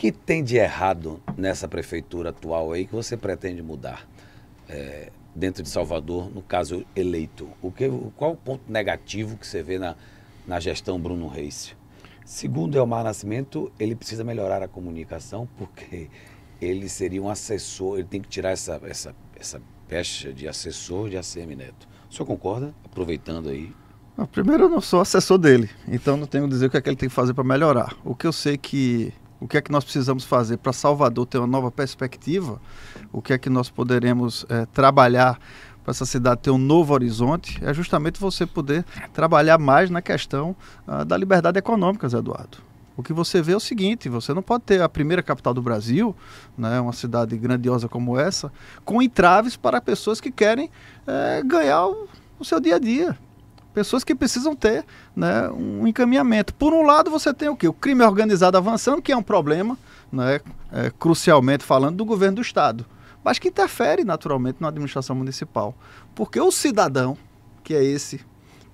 que tem de errado nessa prefeitura atual aí que você pretende mudar é, dentro de Salvador, no caso eleito? O que, qual o ponto negativo que você vê na, na gestão Bruno Reis? Segundo Elmar Nascimento, ele precisa melhorar a comunicação porque ele seria um assessor, ele tem que tirar essa, essa, essa pecha de assessor de ACM Neto. O senhor concorda? Aproveitando aí. Primeiro, eu não sou assessor dele, então não tenho que dizer o que é que ele tem que fazer para melhorar. O que eu sei que o que é que nós precisamos fazer para Salvador ter uma nova perspectiva, o que é que nós poderemos é, trabalhar para essa cidade ter um novo horizonte, é justamente você poder trabalhar mais na questão uh, da liberdade econômica, Zé Eduardo. O que você vê é o seguinte: você não pode ter a primeira capital do Brasil, né, uma cidade grandiosa como essa, com entraves para pessoas que querem é, ganhar o, o seu dia a dia. Pessoas que precisam ter né, um encaminhamento. Por um lado, você tem o quê? O crime organizado avançando, que é um problema, né, é, crucialmente falando, do governo do Estado. Mas que interfere, naturalmente, na administração municipal. Porque o cidadão, que é esse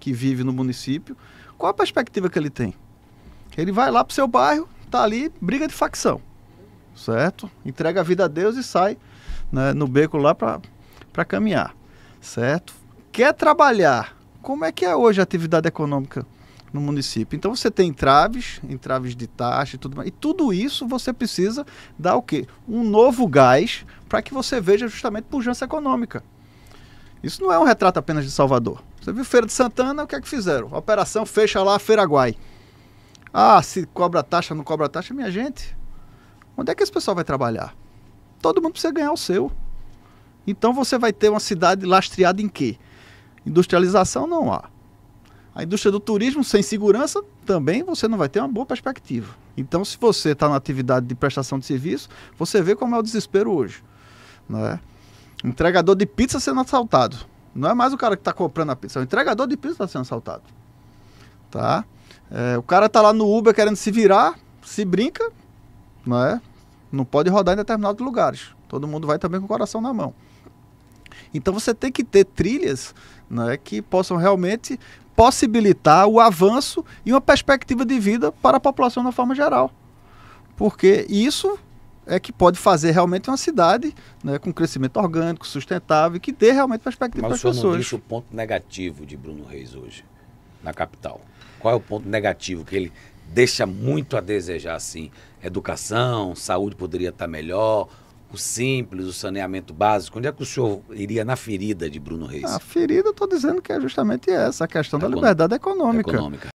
que vive no município, qual a perspectiva que ele tem? Ele vai lá para o seu bairro, tá ali, briga de facção, certo? Entrega a vida a Deus e sai né, no beco lá para caminhar, certo? Quer trabalhar como é que é hoje a atividade econômica no município. Então você tem entraves, entraves de taxa e tudo mais. E tudo isso você precisa dar o quê? Um novo gás para que você veja justamente pujança econômica. Isso não é um retrato apenas de Salvador. Você viu Feira de Santana, o que é que fizeram? A operação fecha lá a Guai. Ah, se cobra taxa, não cobra taxa, minha gente. Onde é que esse pessoal vai trabalhar? Todo mundo precisa ganhar o seu. Então você vai ter uma cidade lastreada em quê? Industrialização não há. A indústria do turismo sem segurança também você não vai ter uma boa perspectiva. Então, se você está na atividade de prestação de serviço, você vê como é o desespero hoje. Não é? Entregador de pizza sendo assaltado. Não é mais o cara que está comprando a pizza, é o entregador de pizza está sendo assaltado. Tá? É, o cara está lá no Uber querendo se virar, se brinca, não é? Não pode rodar em determinados lugares. Todo mundo vai também com o coração na mão. Então você tem que ter trilhas né, que possam realmente possibilitar o avanço e uma perspectiva de vida para a população de uma forma geral. Porque isso é que pode fazer realmente uma cidade né, com crescimento orgânico, sustentável, que dê realmente perspectiva Mas para as pessoas. Mas o o ponto negativo de Bruno Reis hoje na capital. Qual é o ponto negativo que ele deixa muito a desejar assim? Educação, saúde poderia estar melhor, o simples, o saneamento básico? Onde é que o senhor iria na ferida de Bruno Reis? A ferida, eu estou dizendo que é justamente essa, a questão Econ... da liberdade econômica. econômica.